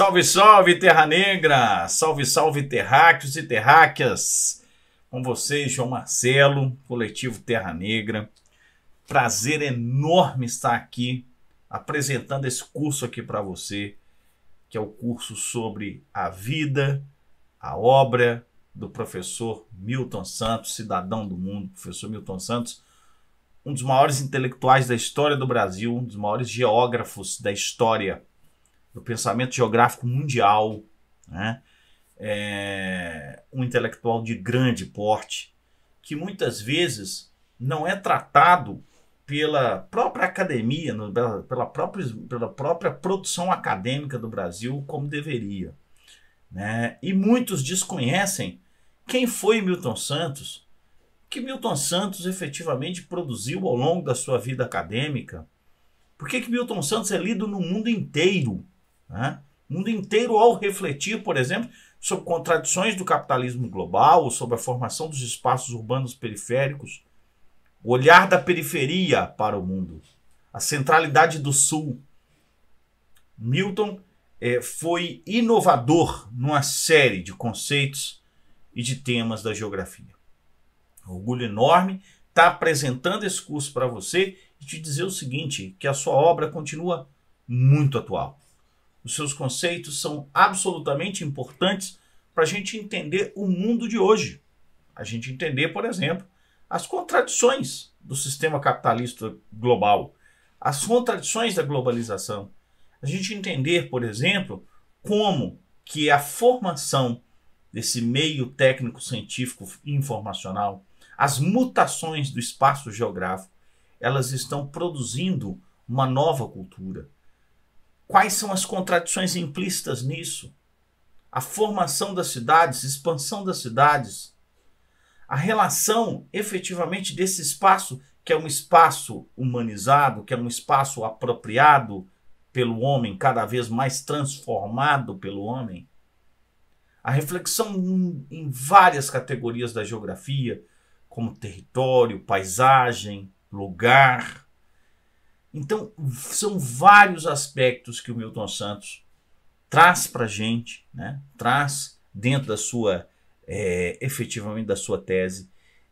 Salve, salve, Terra Negra! Salve, salve, terráqueos e terráqueas! Com vocês, João Marcelo, coletivo Terra Negra. Prazer enorme estar aqui apresentando esse curso aqui para você, que é o curso sobre a vida, a obra do professor Milton Santos, cidadão do mundo, professor Milton Santos, um dos maiores intelectuais da história do Brasil, um dos maiores geógrafos da história do pensamento geográfico mundial, né? É um intelectual de grande porte, que muitas vezes não é tratado pela própria academia, pela própria, pela própria produção acadêmica do Brasil como deveria. Né? E muitos desconhecem quem foi Milton Santos, que Milton Santos efetivamente produziu ao longo da sua vida acadêmica, por que Milton Santos é lido no mundo inteiro né? O mundo inteiro, ao refletir, por exemplo, sobre contradições do capitalismo global, sobre a formação dos espaços urbanos periféricos, o olhar da periferia para o mundo, a centralidade do sul. Milton é, foi inovador numa série de conceitos e de temas da geografia. orgulho enorme estar tá apresentando esse curso para você e te dizer o seguinte, que a sua obra continua muito atual. Os seus conceitos são absolutamente importantes para a gente entender o mundo de hoje. A gente entender, por exemplo, as contradições do sistema capitalista global, as contradições da globalização. A gente entender, por exemplo, como que a formação desse meio técnico científico informacional, as mutações do espaço geográfico, elas estão produzindo uma nova cultura, Quais são as contradições implícitas nisso? A formação das cidades, expansão das cidades, a relação efetivamente desse espaço, que é um espaço humanizado, que é um espaço apropriado pelo homem, cada vez mais transformado pelo homem. A reflexão em, várias categorias da geografia, como território, paisagem, lugar, então, são vários aspectos que o Milton Santos traz para a gente, né? traz dentro da sua, é, efetivamente, da sua tese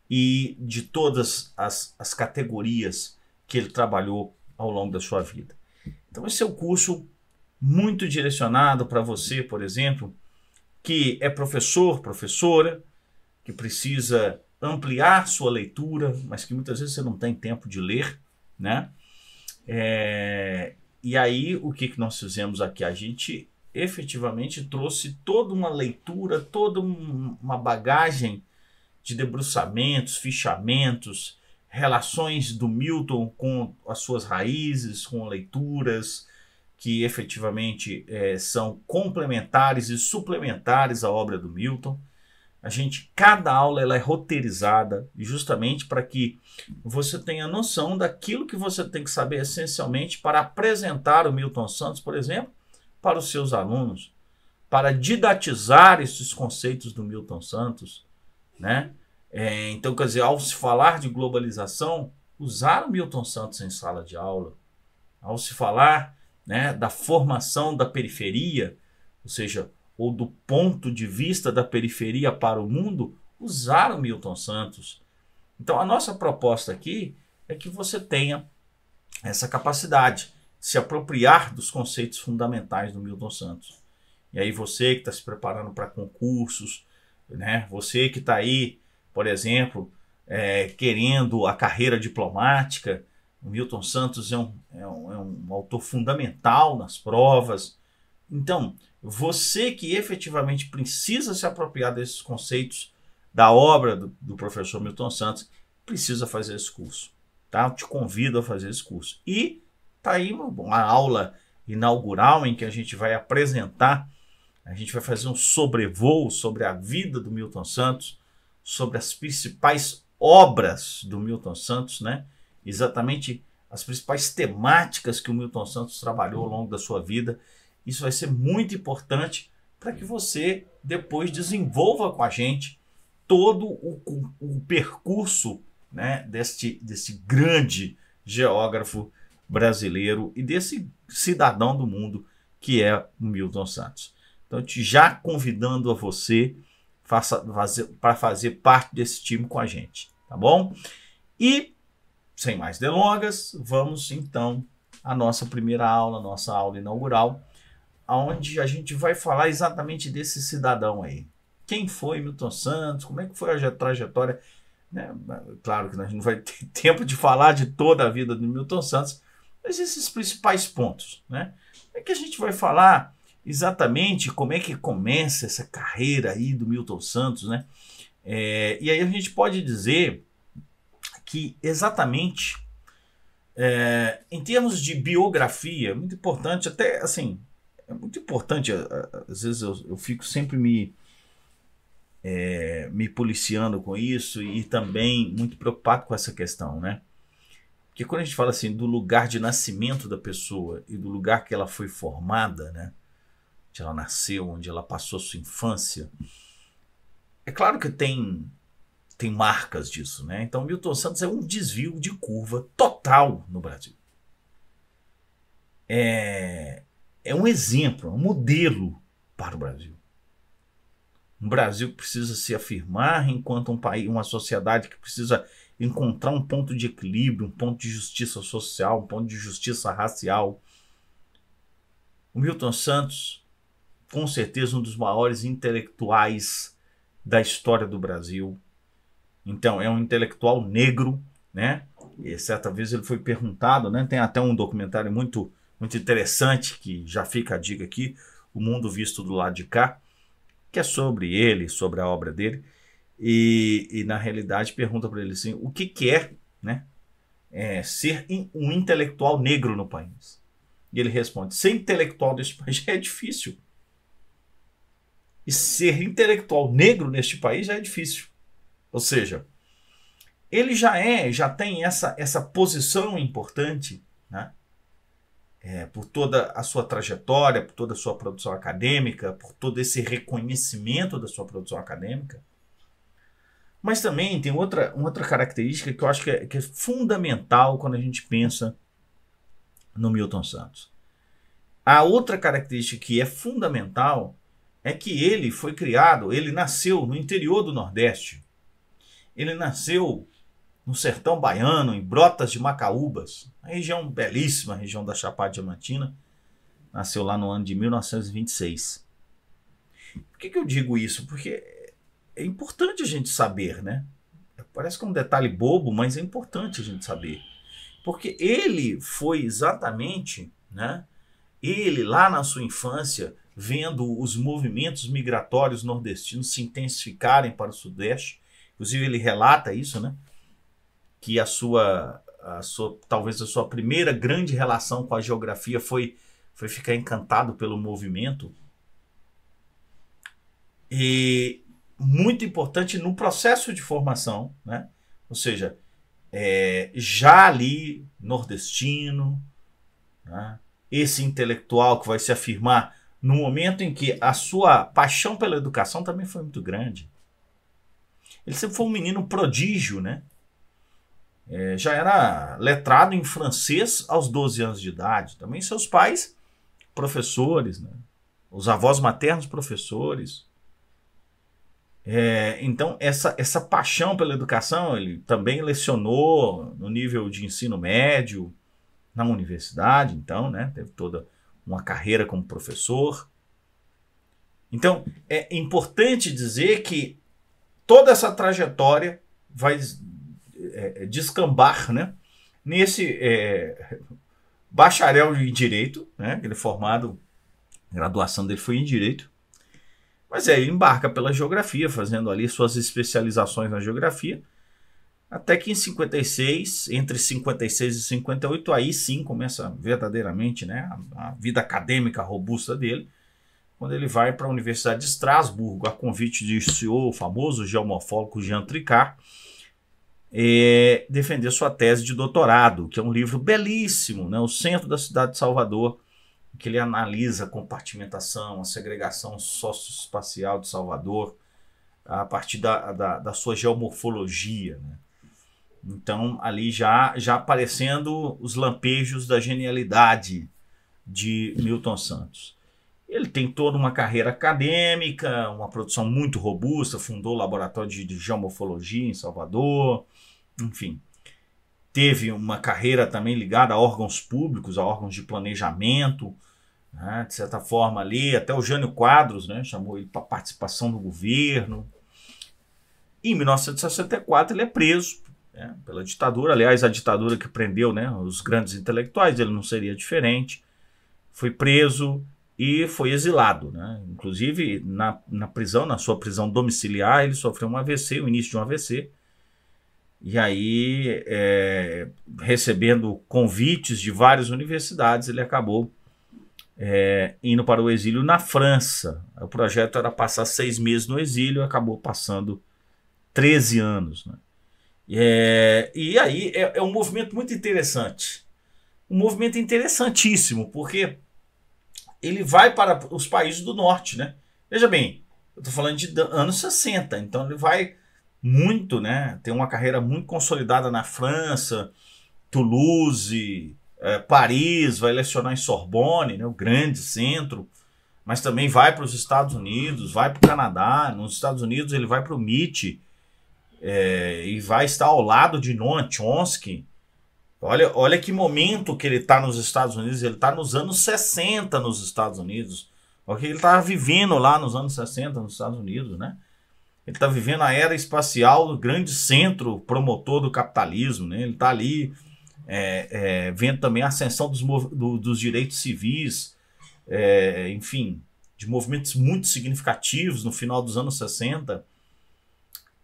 e de todas as, as categorias que ele trabalhou ao longo da sua vida. Então, esse é um curso muito direcionado para você, por exemplo, que é professor, professora, que precisa ampliar sua leitura, mas que muitas vezes você não tem tempo de ler, né? É, e aí, o que, que nós fizemos aqui? A gente efetivamente trouxe toda uma leitura, toda um, uma bagagem de debruçamentos, fichamentos, relações do Milton com as suas raízes, com leituras que efetivamente é, são complementares e suplementares à obra do Milton. A gente, cada aula ela é roteirizada justamente para que você tenha noção daquilo que você tem que saber essencialmente para apresentar o Milton Santos, por exemplo, para os seus alunos, para didatizar esses conceitos do Milton Santos, né? É, então, quer dizer, ao se falar de globalização, usar o Milton Santos em sala de aula, ao se falar né, da formação da periferia, ou seja, ou do ponto de vista da periferia para o mundo, usaram Milton Santos. Então a nossa proposta aqui é que você tenha essa capacidade de se apropriar dos conceitos fundamentais do Milton Santos. E aí você que está se preparando para concursos, né? Você que está aí, por exemplo, é, querendo a carreira diplomática, o Milton Santos é um, é um, é um autor fundamental nas provas. Então, você que efetivamente precisa se apropriar desses conceitos da obra do, do professor Milton Santos, precisa fazer esse curso. Tá? Eu te convido a fazer esse curso. E tá aí uma, uma aula inaugural em que a gente vai apresentar, a gente vai fazer um sobrevoo sobre a vida do Milton Santos, sobre as principais obras do Milton Santos, né? Exatamente as principais temáticas que o Milton Santos trabalhou ao longo da sua vida isso vai ser muito importante para que você depois desenvolva com a gente todo o, o percurso né, deste, desse grande geógrafo brasileiro e desse cidadão do mundo que é o Milton Santos. Então, te já convidando a você faça, para fazer parte desse time com a gente, tá bom? E, sem mais delongas, vamos então à nossa primeira aula, nossa aula inaugural onde a gente vai falar exatamente desse cidadão aí. Quem foi Milton Santos? Como é que foi a trajetória? Né? Claro que nós né, não vai ter tempo de falar de toda a vida do Milton Santos, mas esses principais pontos, né? É que a gente vai falar exatamente como é que começa essa carreira aí do Milton Santos, né? É, e aí a gente pode dizer que exatamente é, em termos de biografia, muito importante, até assim, é muito importante. Às vezes eu, eu fico sempre me, é, me policiando com isso e também muito preocupado com essa questão, né? Porque quando a gente fala assim do lugar de nascimento da pessoa e do lugar que ela foi formada, né? Onde ela nasceu, onde ela passou sua infância, é claro que tem tem marcas disso, né? Então Milton Santos é um desvio de curva total no Brasil. É, é um exemplo, é um modelo para o Brasil. Um Brasil que precisa se afirmar enquanto um país, uma sociedade que precisa encontrar um ponto de equilíbrio, um ponto de justiça social, um ponto de justiça racial. O Milton Santos, com certeza um dos maiores intelectuais da história do Brasil. Então, é um intelectual negro, né? E certa vez ele foi perguntado, né? Tem até um documentário muito muito interessante, que já fica a dica aqui, O Mundo Visto do Lado de Cá, que é sobre ele, sobre a obra dele, e, e na realidade pergunta para ele assim, o que, que é, né, é, ser um intelectual negro no país? E ele responde, ser intelectual deste país já é difícil. E ser intelectual negro neste país já é difícil. Ou seja, ele já é, já tem essa, essa posição importante, né? é, por toda a sua trajetória, por toda a sua produção acadêmica, por todo esse reconhecimento da sua produção acadêmica. Mas também tem outra, outra característica que eu acho que é, que é fundamental quando a gente pensa no Milton Santos. A outra característica que é fundamental é que ele foi criado, ele nasceu no interior do Nordeste. Ele nasceu no sertão baiano, em Brotas de Macaúbas, uma região belíssima, região da Chapada Diamantina. Nasceu lá no ano de 1926. Por que, que eu digo isso? Porque é importante a gente saber, né? Parece que é um detalhe bobo, mas é importante a gente saber. Porque ele foi exatamente, né? Ele lá na sua infância, vendo os movimentos migratórios nordestinos se intensificarem para o Sudeste, inclusive ele relata isso, né? que a sua, a sua talvez a sua primeira grande relação com a geografia foi, foi ficar encantado pelo movimento. E muito importante no processo de formação, né? ou seja, é, já ali, nordestino, né? esse intelectual que vai se afirmar no momento em que a sua paixão pela educação também foi muito grande. Ele sempre foi um menino prodígio, né? é, já era letrado em francês aos 12 anos de idade. Também seus pais, professores, né? os avós maternos, professores. É, então, essa, essa paixão pela educação, ele também lecionou no nível de ensino médio, na universidade, então, né? Teve toda uma carreira como professor. Então, é importante dizer que toda essa trajetória vai é, é, descambar né, nesse é, bacharel em direito, né, ele é formado, a graduação dele foi em direito, mas é, ele embarca pela geografia, fazendo ali suas especializações na geografia, até que em 56, entre 56 e 58, aí sim começa verdadeiramente né, a, a vida acadêmica robusta dele, quando ele vai para a Universidade de Estrasburgo, a convite de seu famoso geomorfólogo Jean Tricard, é, defender sua tese de doutorado, que é um livro belíssimo, né? O Centro da Cidade de Salvador, que ele analisa a compartimentação, a segregação socioespacial de Salvador a partir da, da, da sua geomorfologia, né? Então, ali já, já aparecendo os lampejos da genialidade de Milton Santos. Ele tem toda uma carreira acadêmica, uma produção muito robusta, fundou o laboratório de, geomorfologia em Salvador, enfim. Teve uma carreira também ligada a órgãos públicos, a órgãos de planejamento, né, de certa forma ali, até o Jânio Quadros né, chamou ele para participação no governo. Em 1964 ele é preso né, pela ditadura, aliás, a ditadura que prendeu né, os grandes intelectuais, ele não seria diferente. Foi preso, e foi exilado. Né? Inclusive, na, na prisão, na sua prisão domiciliar, ele sofreu um AVC, o início de um AVC. E aí, é, recebendo convites de várias universidades, ele acabou é, indo para o exílio na França. O projeto era passar seis meses no exílio, acabou passando 13 anos. Né? É, e aí é, é um movimento muito interessante. Um movimento interessantíssimo, porque ele vai para os países do norte, né? Veja bem, eu estou falando de anos 60, então ele vai muito, né? Tem uma carreira muito consolidada na França, Toulouse, é, Paris, vai lecionar em Sorbonne, né? O grande centro, mas também vai para os Estados Unidos, vai para o Canadá. Nos Estados Unidos ele vai para o MIT é, eh, e vai estar ao lado de Noam Chomsky. Olha, olha que momento que ele está nos Estados Unidos. Ele está nos anos 60 nos Estados Unidos. Olha o que ele estava tá vivendo lá nos anos 60 nos Estados Unidos, né? Ele está vivendo a era espacial do grande centro promotor do capitalismo, né? Ele está ali é, é, vendo também a ascensão dos, do, dos direitos civis, é, enfim, de movimentos muito significativos no final dos anos 60.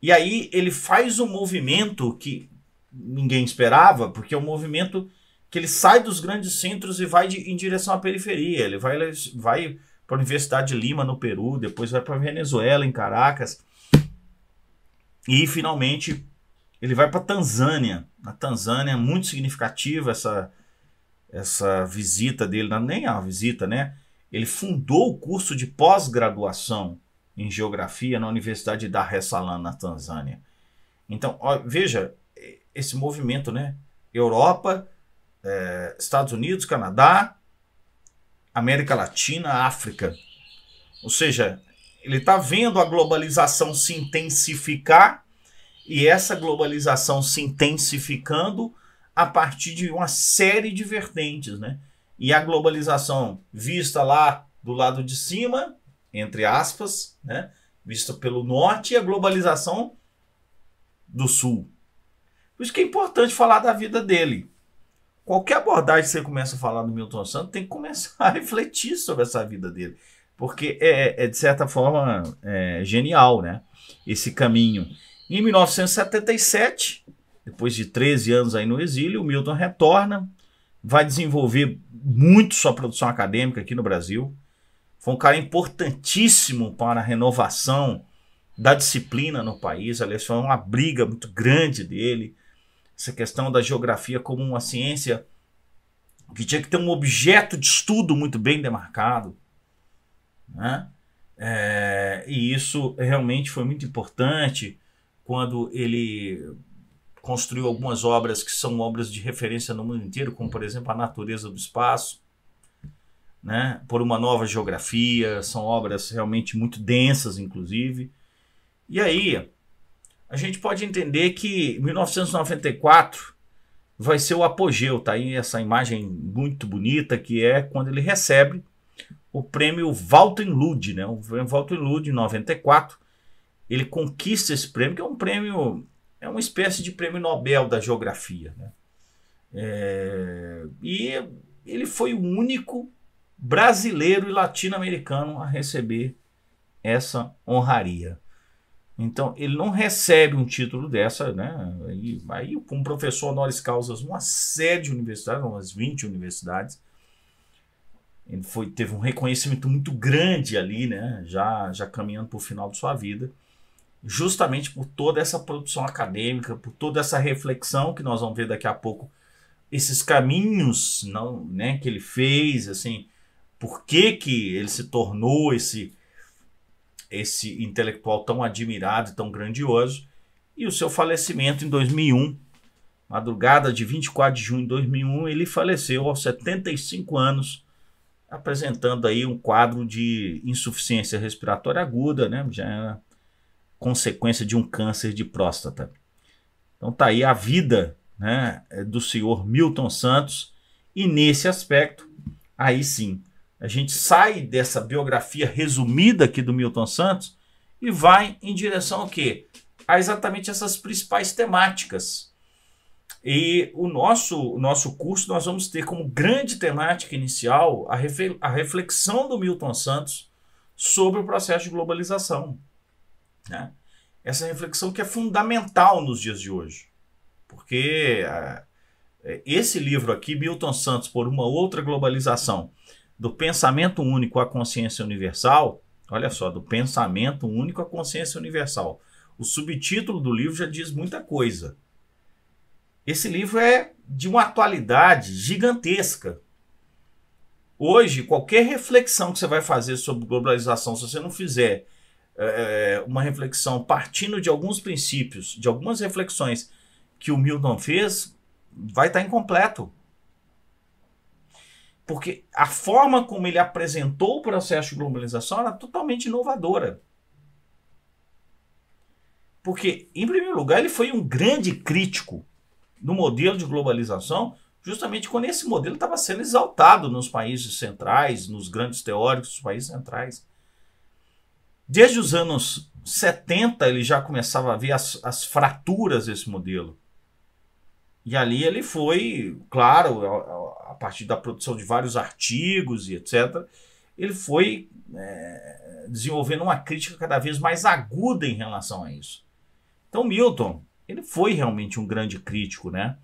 E aí ele faz um movimento que ninguém esperava, porque é um movimento que ele sai dos grandes centros e vai de, em direção à periferia. Ele vai, vai para a Universidade de Lima, no Peru, depois vai para a Venezuela, em Caracas. E finalmente ele vai para Tanzânia. Na Tanzânia é muito significativa essa, essa visita dele, não, é nem a visita, né? Ele fundou o curso de pós-graduação em geografia na Universidade de Dar es Salaam, na Tanzânia. Então, ó, veja, esse movimento, né? Europa, é, Estados Unidos, Canadá, América Latina, África. Ou seja, ele está vendo a globalização se intensificar e essa globalização se intensificando a partir de uma série de vertentes, né? E a globalização vista lá do lado de cima, entre aspas, né? Vista pelo norte e a globalização do sul, por isso que é importante falar da vida dele. Qualquer abordagem que você começa a falar do Milton Santos, tem que começar a refletir sobre essa vida dele. Porque é, é de certa forma, é, genial, né? Esse caminho. Em 1977, depois de 13 anos aí no exílio, o Milton retorna, vai desenvolver muito sua produção acadêmica aqui no Brasil. Foi um cara importantíssimo para a renovação da disciplina no país. Aliás, foi uma briga muito grande dele essa questão da geografia como uma ciência que tinha que ter um objeto de estudo muito bem demarcado. Né? É, e isso realmente foi muito importante quando ele construiu algumas obras que são obras de referência no mundo inteiro, como por exemplo a natureza do espaço, né? por uma nova geografia, são obras realmente muito densas, inclusive. E aí a gente pode entender que 1994 vai ser o apogeu, tá aí essa imagem muito bonita que é quando ele recebe o prêmio Walter Lude, né? O prêmio Walter Lude em 94, ele conquista esse prêmio, que é um prêmio, é uma espécie de prêmio Nobel da geografia, né? É, e ele foi o único brasileiro e latino-americano a receber essa honraria. Então, ele não recebe um título dessa, né? Aí, aí um professor honoris causa, uma série de universidades, umas 20 universidades, ele foi, teve um reconhecimento muito grande ali, né? Já, já caminhando para o final de sua vida, justamente por toda essa produção acadêmica, por toda essa reflexão que nós vamos ver daqui a pouco, esses caminhos não, né, que ele fez, assim, por que, que ele se tornou esse esse intelectual tão admirado e tão grandioso, e o seu falecimento em 2001, madrugada de 24 de junho de 2001, ele faleceu aos 75 anos, apresentando aí um quadro de insuficiência respiratória aguda, né? Já era é consequência de um câncer de próstata. Então tá aí a vida, né, do senhor Milton Santos, e nesse aspecto, aí sim, a gente sai dessa biografia resumida aqui do Milton Santos e vai em direção ao quê? A exatamente essas principais temáticas. E o nosso, o nosso curso nós vamos ter como grande temática inicial a, refe a reflexão do Milton Santos sobre o processo de globalização. Né? Essa reflexão que é fundamental nos dias de hoje. Porque ah, esse livro aqui, Milton Santos por uma outra globalização, do pensamento único à consciência universal, olha só, do pensamento único à consciência universal. O subtítulo do livro já diz muita coisa. Esse livro é de uma atualidade gigantesca. Hoje, qualquer reflexão que você vai fazer sobre globalização, se você não fizer é, é uma reflexão partindo de alguns princípios, de algumas reflexões que o Milton fez, vai estar incompleto. Porque a forma como ele apresentou o processo de globalização era totalmente inovadora. Porque, em primeiro lugar, ele foi um grande crítico do modelo de globalização, justamente quando esse modelo estava sendo exaltado nos países centrais, nos grandes teóricos dos países centrais. Desde os anos 70 ele já começava a ver as, as fraturas desse modelo. E ali ele foi, claro, a, partir da produção de vários artigos e etc., ele foi é, desenvolvendo uma crítica cada vez mais aguda em relação a isso. Então, Milton, ele foi realmente um grande crítico, né?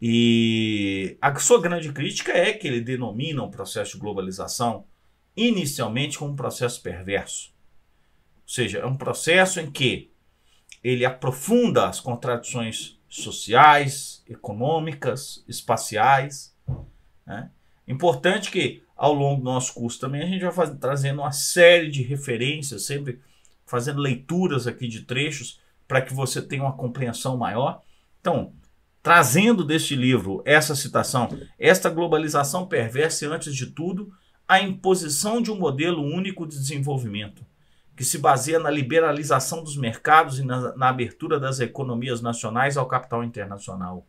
E a sua grande crítica é que ele denomina o processo de globalização inicialmente como um processo perverso. Ou seja, é um processo em que ele aprofunda as contradições sociais, econômicas, espaciais. Né? Importante que ao longo do nosso curso também a gente vai trazendo uma série de referências, sempre fazendo leituras aqui de trechos para que você tenha uma compreensão maior. Então, trazendo deste livro essa citação, esta globalização perversa é antes de tudo a imposição de um modelo único de desenvolvimento que se baseia na liberalização dos mercados e na, na abertura das economias nacionais ao capital internacional.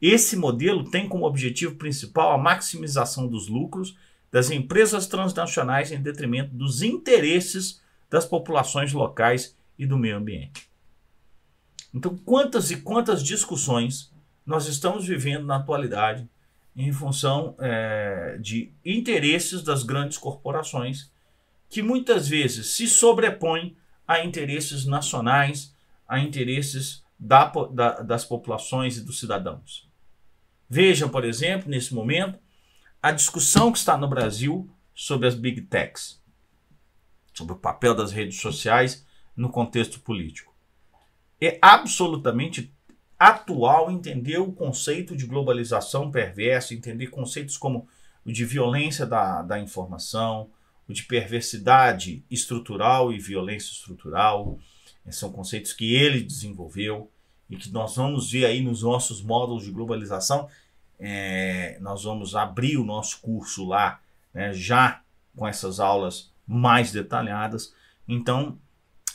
Esse modelo tem como objetivo principal a maximização dos lucros das empresas transnacionais em detrimento dos interesses das populações locais e do meio ambiente. Então, quantas e quantas discussões nós estamos vivendo na atualidade em função é, de interesses das grandes corporações que muitas vezes se sobrepõe a interesses nacionais, a interesses da, da, das populações e dos cidadãos. Veja, por exemplo, nesse momento, a discussão que está no Brasil sobre as big techs, sobre o papel das redes sociais no contexto político. É absolutamente atual entender o conceito de globalização perversa, entender conceitos como o de violência da, da informação, de perversidade estrutural e violência estrutural. É, são conceitos que ele desenvolveu e que nós vamos ver aí nos nossos módulos de globalização. É, nós vamos abrir o nosso curso lá, né, já com essas aulas mais detalhadas. Então,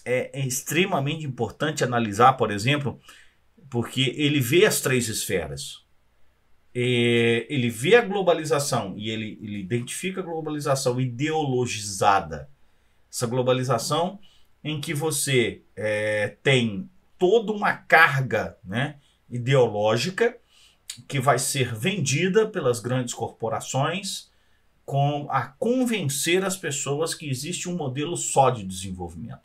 é, é extremamente importante analisar, por exemplo, porque ele vê as três esferas eh, ele vê a globalização e ele, ele identifica a globalização ideologizada. Essa globalização em que você é, tem toda uma carga né, ideológica que vai ser vendida pelas grandes corporações com a convencer as pessoas que existe um modelo só de desenvolvimento.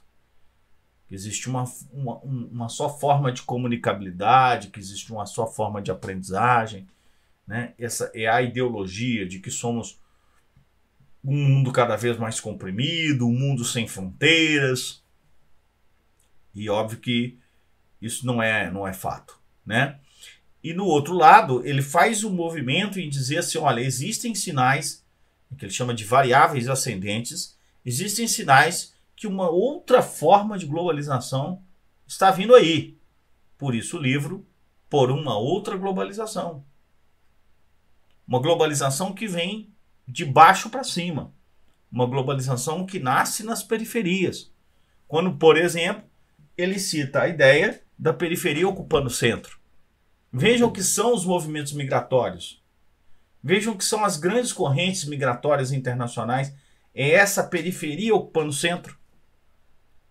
Que existe uma, uma, uma só forma de comunicabilidade, que existe uma só forma de aprendizagem, né? Essa é a ideologia de que somos um mundo cada vez mais comprimido, um mundo sem fronteiras. E óbvio que isso não é, não é fato, né? E no outro lado, ele faz um movimento em dizer assim, olha, existem sinais que ele chama de variáveis ascendentes, existem sinais que uma outra forma de globalização está vindo aí. Por isso o livro Por uma outra globalização, uma globalização que vem de baixo para cima. Uma globalização que nasce nas periferias. Quando, por exemplo, ele cita a ideia da periferia ocupando o centro. Vejam o que são os movimentos migratórios. Vejam o que são as grandes correntes migratórias internacionais. É essa periferia ocupando o centro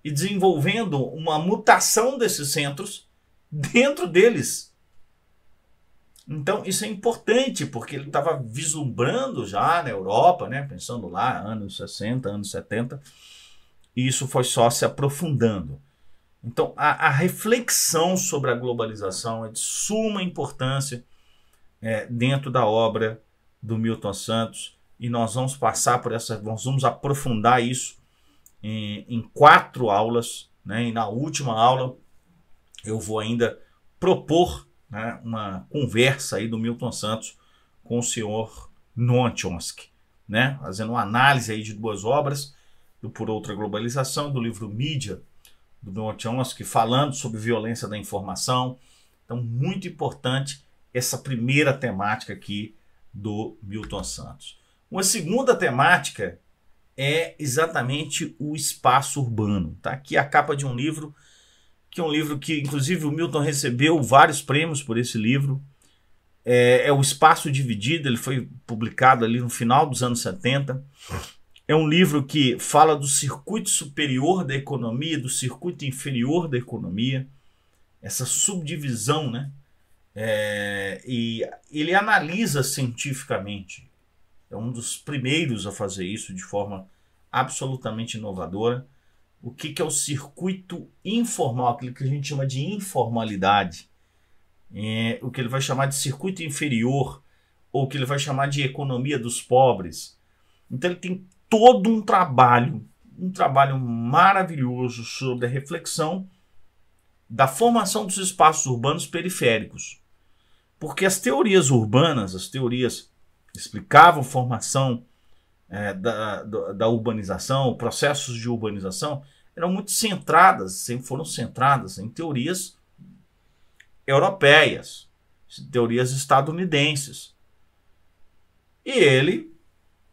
e desenvolvendo uma mutação desses centros dentro deles então, isso é importante, porque ele estava vislumbrando já na Europa, né, pensando lá, anos 60, anos 70, e isso foi só se aprofundando. Então, a, a reflexão sobre a globalização é de suma importância é, dentro da obra do Milton Santos, e nós vamos passar por essa, nós vamos aprofundar isso em, em quatro aulas, né, e na última aula eu vou ainda propor né, uma conversa aí do Milton Santos com o senhor Noam Chomsky, né, fazendo uma análise aí de duas obras, do Por Outra Globalização, do livro Mídia, do Noam Chomsky, falando sobre violência da informação. Então, muito importante essa primeira temática aqui do Milton Santos. Uma segunda temática é exatamente o espaço urbano. tá? aqui é a capa de um livro que é um livro que, inclusive, o Milton recebeu vários prêmios por esse livro. É, é, O Espaço Dividido, ele foi publicado ali no final dos anos 70. É um livro que fala do circuito superior da economia, do circuito inferior da economia, essa subdivisão, né? É, e ele analisa cientificamente. É um dos primeiros a fazer isso de forma absolutamente inovadora o que, que é o circuito informal, aquilo que a gente chama de informalidade, é, o que ele vai chamar de circuito inferior, ou o que ele vai chamar de economia dos pobres. Então ele tem todo um trabalho, um trabalho maravilhoso sobre a reflexão da formação dos espaços urbanos periféricos. Porque as teorias urbanas, as teorias explicavam formação é, da, da, da urbanização, processos de urbanização, eram muito centradas, sempre foram centradas em teorias europeias, teorias estadunidenses. E ele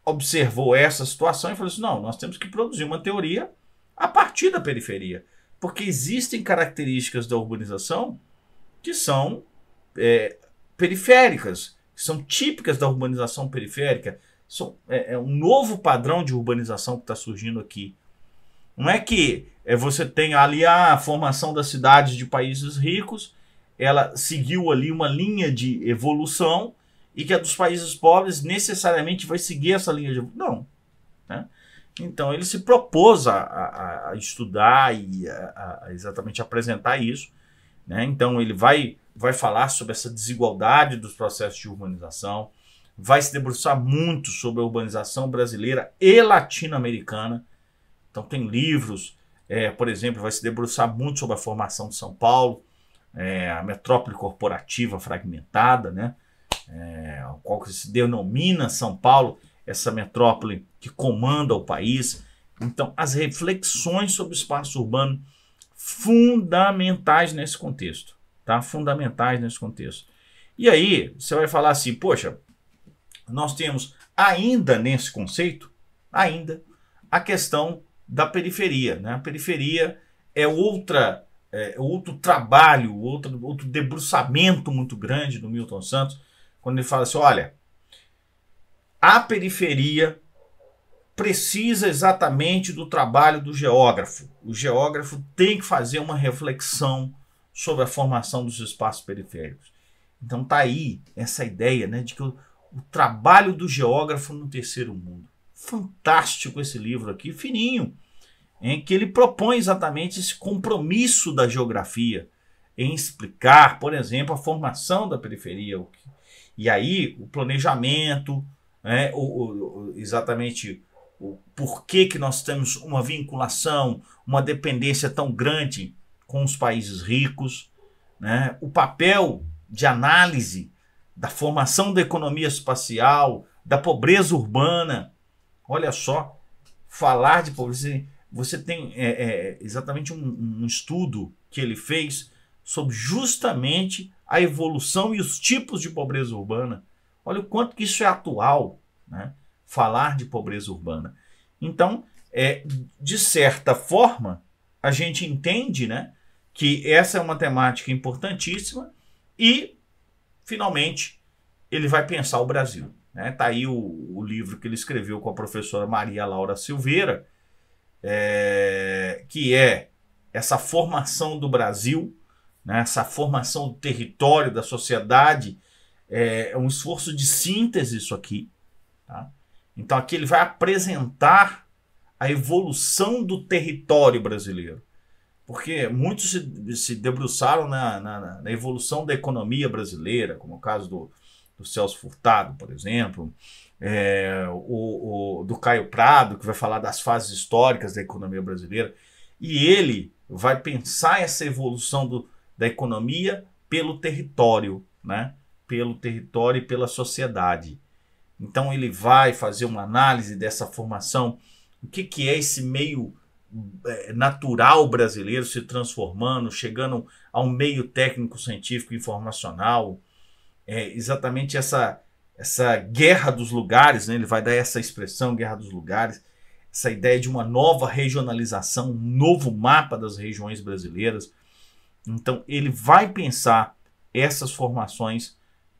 observou essa situação e falou assim: não, nós temos que produzir uma teoria a partir da periferia, porque existem características da urbanização que são é, periféricas, que são típicas da urbanização periférica, é, é um novo padrão de urbanização que está surgindo aqui. Não é que é, você tem ali a formação das cidades de países ricos, ela seguiu ali uma linha de evolução e que a dos países pobres necessariamente vai seguir essa linha de não. Né? Então ele se propôs a, a, a estudar e a, a, exatamente apresentar isso. Né? Então ele vai, vai falar sobre essa desigualdade dos processos de urbanização, vai se debruçar muito sobre a urbanização brasileira e latino-americana. Então, tem livros, é, por exemplo, vai se debruçar muito sobre a formação de São Paulo, é, a metrópole corporativa fragmentada, né? É, qual que se denomina São Paulo, essa metrópole que comanda o país. Então, as reflexões sobre o espaço urbano fundamentais nesse contexto, tá? Fundamentais nesse contexto. E aí, você vai falar assim, poxa, nós temos ainda nesse conceito, ainda, a questão da periferia. Né? A periferia é outra é, outro trabalho, outro, outro debruçamento muito grande do Milton Santos, quando ele fala assim: olha, a periferia precisa exatamente do trabalho do geógrafo. O geógrafo tem que fazer uma reflexão sobre a formação dos espaços periféricos. Então tá aí essa ideia né, de que o, o Trabalho do Geógrafo no Terceiro Mundo. Fantástico esse livro aqui, fininho, em que ele propõe exatamente esse compromisso da geografia em explicar, por exemplo, a formação da periferia. E aí o planejamento, né, o, o, exatamente o porquê que nós temos uma vinculação, uma dependência tão grande com os países ricos, né, o papel de análise da formação da economia espacial, da pobreza urbana. Olha só, falar de pobreza. Você tem é, é, exatamente um, um estudo que ele fez sobre justamente a evolução e os tipos de pobreza urbana. Olha o quanto que isso é atual, né? falar de pobreza urbana. Então, é, de certa forma, a gente entende né, que essa é uma temática importantíssima e finalmente ele vai pensar o Brasil. Né? Tá aí o, o livro que ele escreveu com a professora Maria Laura Silveira, é, que é essa formação do Brasil, né? essa formação do território, da sociedade, é, é um esforço de síntese isso aqui. Tá? Então aqui ele vai apresentar a evolução do território brasileiro porque muitos se, se debruçaram na, na, na, evolução da economia brasileira, como o caso do, do Celso Furtado, por exemplo, é, o, o, do Caio Prado, que vai falar das fases históricas da economia brasileira, e ele vai pensar essa evolução do, da economia pelo território, né? pelo território e pela sociedade. Então ele vai fazer uma análise dessa formação, o que, que é esse meio é, natural brasileiro se transformando, chegando a um meio técnico, científico, informacional, é exatamente essa essa guerra dos lugares, né? ele vai dar essa expressão, guerra dos lugares, essa ideia de uma nova regionalização, um novo mapa das regiões brasileiras. Então ele vai pensar essas formações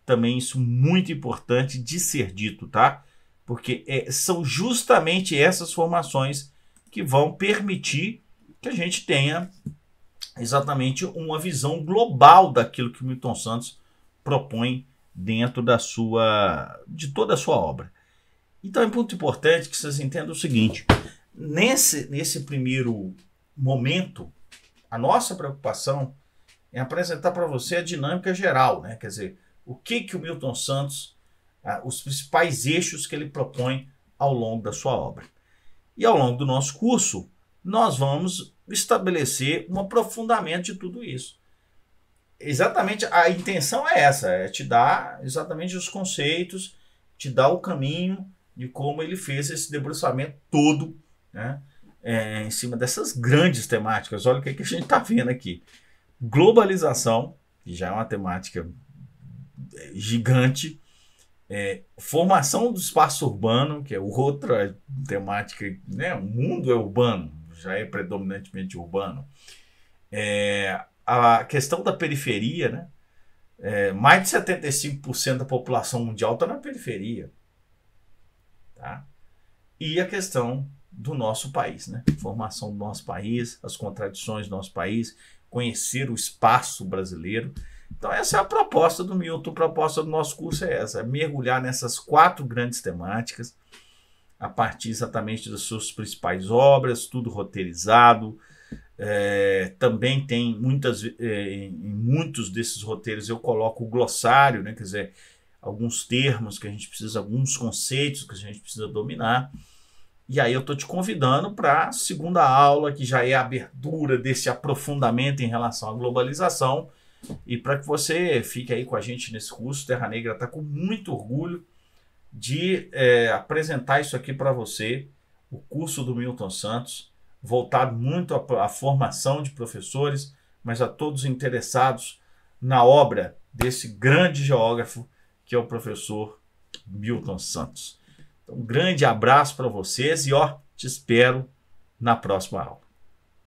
também, isso muito importante de ser dito, tá? Porque é, são justamente essas formações que vão permitir que a gente tenha exatamente uma visão global daquilo que Milton Santos propõe dentro da sua de toda a sua obra. Então é muito importante que vocês entendam o seguinte: nesse nesse primeiro momento, a nossa preocupação é apresentar para você a dinâmica geral, né? Quer dizer, o que que o Milton Santos, ah, os principais eixos que ele propõe ao longo da sua obra. E ao longo do nosso curso, nós vamos estabelecer um aprofundamento de tudo isso. Exatamente a intenção é essa: é te dar exatamente os conceitos, te dar o caminho de como ele fez esse debruçamento todo né, é, em cima dessas grandes temáticas. Olha o que, é que a gente está vendo aqui: globalização, que já é uma temática gigante, é, formação do espaço urbano, que é outra temática, né? O mundo é urbano, já é predominantemente urbano. É, a questão da periferia, né? É, mais de 75% da população mundial está na periferia. Tá? E a questão do nosso país, né? Formação do nosso país, as contradições do nosso país, conhecer o espaço brasileiro. Então, essa é a proposta do Milton, a proposta do nosso curso é essa: é mergulhar nessas quatro grandes temáticas, a partir exatamente das suas principais obras, tudo roteirizado. É, também tem muitas, é, em muitos desses roteiros eu coloco o glossário, né, quer dizer, alguns termos que a gente precisa, alguns conceitos que a gente precisa dominar. E aí eu estou te convidando para a segunda aula, que já é a abertura desse aprofundamento em relação à globalização e para que você fique aí com a gente nesse curso, Terra Negra está com muito orgulho de é, apresentar isso aqui para você, o curso do Milton Santos, voltado muito à, à formação de professores, mas a todos interessados na obra desse grande geógrafo que é o professor Milton Santos. Então, um grande abraço para vocês e ó, te espero na próxima aula.